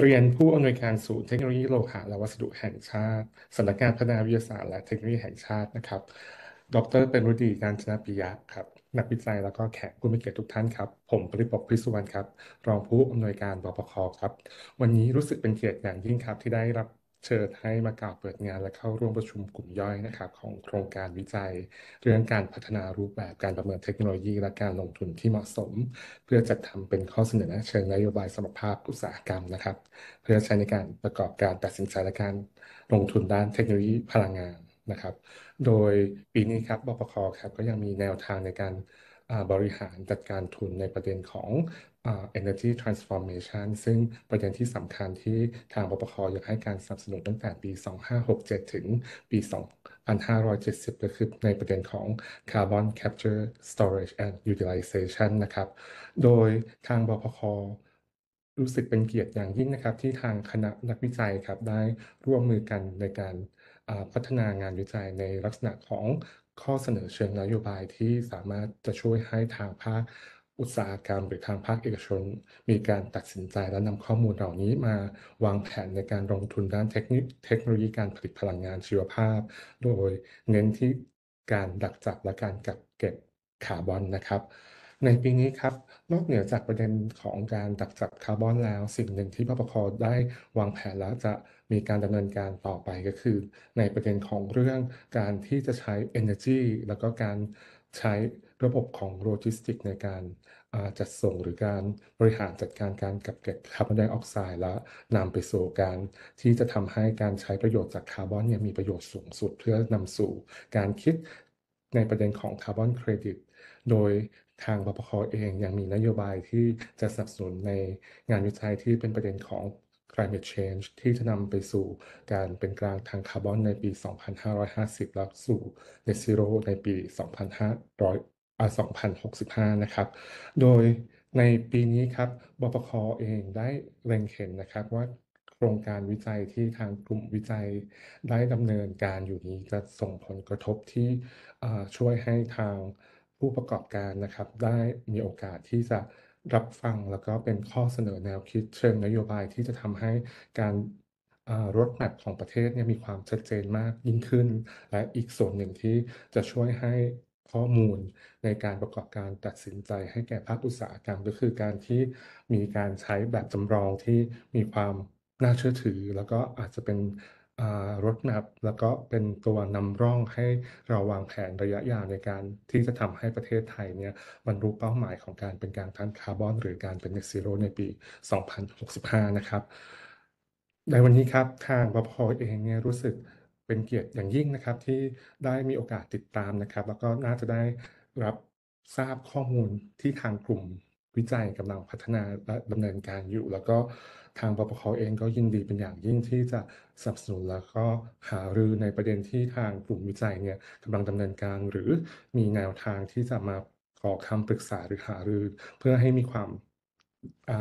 เรียนผู้อำนวยการศูนย์เทคโนโลยีโลหะและวัสดุแห่งชาติสำนักงานพัฒนาวิทยาศาสตร์ และเทคโนโลยีแห่งชาตินะครับ ดร เป็นรุดีการชนะปิยะครับ นักวิจัยแล้วก็แขกผู้มีเกียรติทุกท่านครับ ผมปริปกพิสุวรรณครับรองผู้อำนวยการบพคครับ วันนี้รู้สึกเป็นเกียรติอย่างยิ่งครับที่ได้รับเชิญให้มากล่าวเปิดงานและเข้าร่วมประชุมกลุ่มย่อยนะครับของโครงการวิจัย เรื่องการพัฒนารูปแบบการประเมินเทคโนโลยี และการลงทุนที่เหมาะสม เพื่อจัดทำเป็นข้อเสนอเชิงนโยบายสมรภาพอุตสาหกรรมนะครับเพื่อใช้ในการประกอบการตัดสินใจและการลงทุนด้านเทคโนโลยีพลังงานนะครับ โดยปีนี้ครับบพคครับก็ยังมีแนวทางในการบริหารจัดการทุนในประเด็นของเ Energy Transformation ซึ่งประเด็นที่สำคัญที่ทางบปคอยากให้การสนับสนุนตั้งแต่ปี 2567 ถึงปี 2570ก็คือในประเด็นของ Carbon Capture Storage and Utilization นะครับ โดยทางบปคอรู้สึกเป็นเกียรติอย่างยิ่งนะครับที่ทางคณะนักวิจัยครับได้ร่วมมือกันในการพัฒนางานวิจัยในลักษณะของข้อเสนอเชิงนโยบายที่สามารถจะช่วยให้ทางภาคอุตสาหกรรมหรือทางภาคเอกชน มีการตัดสินใจและนำข้อมูลเหล่านี้มาวางแผนในการลงทุนด้านเทคนิคเทคโนโลยีการผลิตพลังงานชีวภาพ โดยเน้นที่การดักจับและการกักเก็บคาร์บอนนะครับในปีนี้ครับ นอกเหนือจากประเด็นของการดักจับคาร์บอนแล้ว สิ่งหนึ่งที่ปปคได้วางแผนแล้วจะมีการดำเนินการต่อไปก็คือ ในประเด็นของเรื่องการที่จะใช้ energy แล้วก็การใช้ระบบของโลจิสติก ในการจัดส่งหรือการบริหารจัดการการกับเก็บคาร์บอนไดออกไซด์และนำไปสู่การที่จะทำให้การใช้ประโยชน์จากคาร์บอนเนี่ยมีประโยชน์สูงสุด เพื่อนำสู่ การคิดในประเด็นของคาร์บอนเครดิตโดยทางปปคอเองยังมีนโยบายที่จะสนับสนุนในงานวิจัยที่เป็นประเด็นของ climate change ที่จะนำไปสู่การเป็นกลางทางคาร์บอนในปี 2550 แล้วสู่ net zero ในปี 2500 2065 นะครับ โดยในปีนี้ครับบปคอเองได้เร็งเห็นนะครับว่าโครงการวิจัยที่ทางกลุ่มวิจัยได้ดำเนินการอยู่นี้จะส่งผลกระทบที่ช่วยให้ทางผู้ประกอบการนะครับได้มีโอกาสที่จะรับฟังแล้วก็เป็นข้อเสนอแนวคิดเชิงนโยบายที่จะทำให้การรถแมพของประเทศเนี่ยมีความชัดเจนมากยิ่งขึ้น และอีกส่วนหนึ่งที่จะช่วยให้ข้อมูลในการประกอบการตัดสินใจ ให้แก่ภาคอุตสาหกรรมก็คือ การที่มีการใช้แบบจำลองที่มีความน่าเชื่อถือแล้วก็อาจจะเป็นรถแมพแล้วก็เป็นตัวนำร่องให้เราวางแผนระยะยาวในการที่จะทำให้ประเทศไทยเนี่ยบรรลุเป้าหมายของการเป็นการท้นคาร์บอนหรือการเป็นเน็ตซีโรในปี 2065 นะครับ ในวันนี้ครับ ทางบพเองเนี่ยรู้สึกเป็นเกียรติอย่างยิ่งนะครับที่ได้มีโอกาสติดตามนะครับ แล้วก็น่าจะได้รับทราบข้อมูลที่ทางกลุ่มวิจัยกำลังพัฒนาและดำเนินการอยู่ แล้วก็ทางปปคอเองก็ยินดีเป็นอย่างยิ่งที่จะสนับสนุน แล้วก็หารือในประเด็นที่ทางกลุ่มวิจัยเนี่ยกำลังดำเนินการหรือมีแนวทางที่จะมาขอคำปรึกษาหรือหารือ เพื่อให้มีความ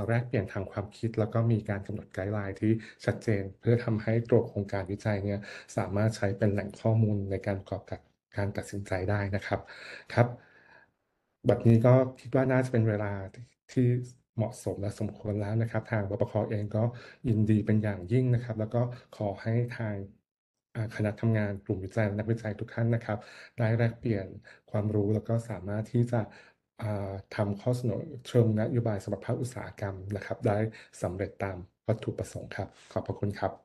แรกเปลี่ยนทางความคิด แล้วก็มีการกำหนดไกด์ไลน์ที่ชัดเจน เพื่อทำให้ตัวโครงการวิจัยเนี่ยสามารถใช้เป็นแหล่งข้อมูลในการประกอกบการตัดสินใจได้นะครับครับบบนี้ก็คิดว่าน่าจะเป็นเวลาที่เหมาะสมและสมควรแล้วนะครับ ทางบปคเองก็ยินดีเป็นอย่างยิ่งนะครับ แล้วก็ขอให้ทางคณะทำงานกลุ่มวิจัยและนักวิจัยทุกท่านนะครับ ได้แลกเปลี่ยนความรู้แล้วก็สามารถที่จะทำข้อเสนอเชิงนโยบายสำหรับภาคอุตสาหกรรมนะครับ ได้สำเร็จตามวัตถุประสงค์ครับ ขอบพระคุณครับ